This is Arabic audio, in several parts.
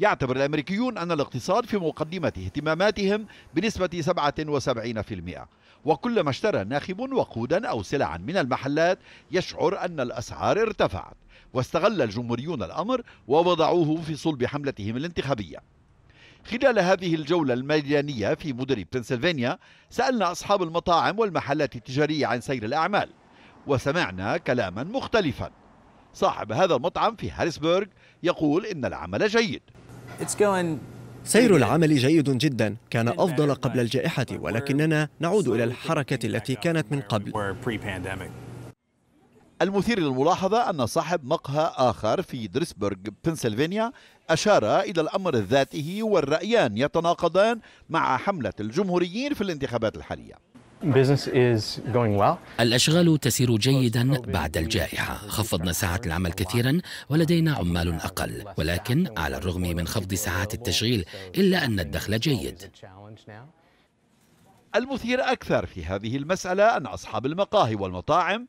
يعتبر الأمريكيون أن الاقتصاد في مقدمة اهتماماتهم بنسبة 77% وكلما اشترى ناخب وقودا أو سلعا من المحلات يشعر أن الأسعار ارتفعت واستغل الجمهوريون الأمر ووضعوه في صلب حملتهم الانتخابية خلال هذه الجولة الميدانية في مدن بنسلفانيا سألنا أصحاب المطاعم والمحلات التجارية عن سير الأعمال وسمعنا كلاما مختلفا صاحب هذا المطعم في هاريسبرغ يقول إن العمل جيد سير العمل جيد جدا كان أفضل قبل الجائحة ولكننا نعود إلى الحركة التي كانت من قبل المثير للملاحظة أن صاحب مقهى آخر في دريسبرغ بنسلفانيا أشار إلى الأمر ذاته والرأيان يتناقضان مع حملة الجمهوريين في الانتخابات الحالية الأشغال تسير جيدا بعد الجائحة خفضنا ساعات العمل كثيرا ولدينا عمال أقل ولكن على الرغم من خفض ساعات التشغيل إلا أن الدخل جيد المثير أكثر في هذه المسألة أن أصحاب المقاهي والمطاعم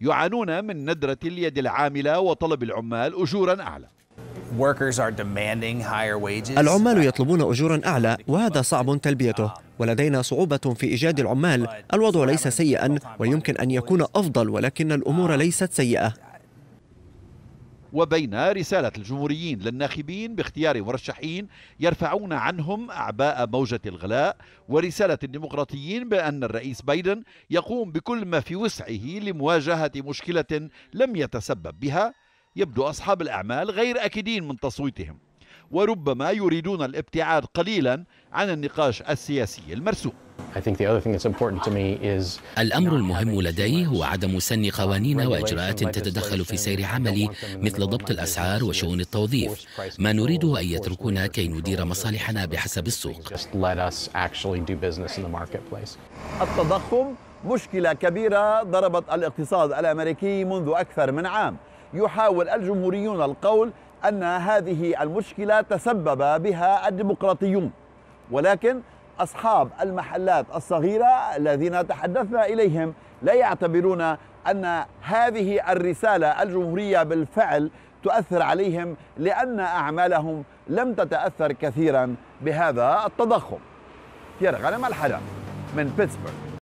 يعانون من ندرة اليد العاملة وطلب العمال أجورا أعلى العمال يطلبون أجورا أعلى وهذا صعب تلبيته ولدينا صعوبة في إيجاد العمال الوضع ليس سيئا ويمكن أن يكون أفضل ولكن الأمور ليست سيئة وبين رسالة الجمهوريين للناخبين باختيار مرشحين يرفعون عنهم أعباء موجة الغلاء ورسالة الديمقراطيين بأن الرئيس بايدن يقوم بكل ما في وسعه لمواجهة مشكلة لم يتسبب بها يبدو أصحاب الأعمال غير أكيدين من تصويتهم وربما يريدون الابتعاد قليلا عن النقاش السياسي المرسوم الأمر المهم لدي هو عدم سن قوانين وإجراءات تتدخل في سير عملي مثل ضبط الأسعار وشؤون التوظيف ما نريده أن يتركونا كي ندير مصالحنا بحسب السوق التضخم مشكلة كبيرة ضربت الاقتصاد الأمريكي منذ أكثر من عام يحاول الجمهوريون القول أن هذه المشكلة تسبب بها الديمقراطيون ولكن أصحاب المحلات الصغيرة الذين تحدثنا إليهم لا يعتبرون أن هذه الرسالة الجمهورية بالفعل تؤثر عليهم لأن أعمالهم لم تتأثر كثيرا بهذا التضخم في غنم من بيتسبرغ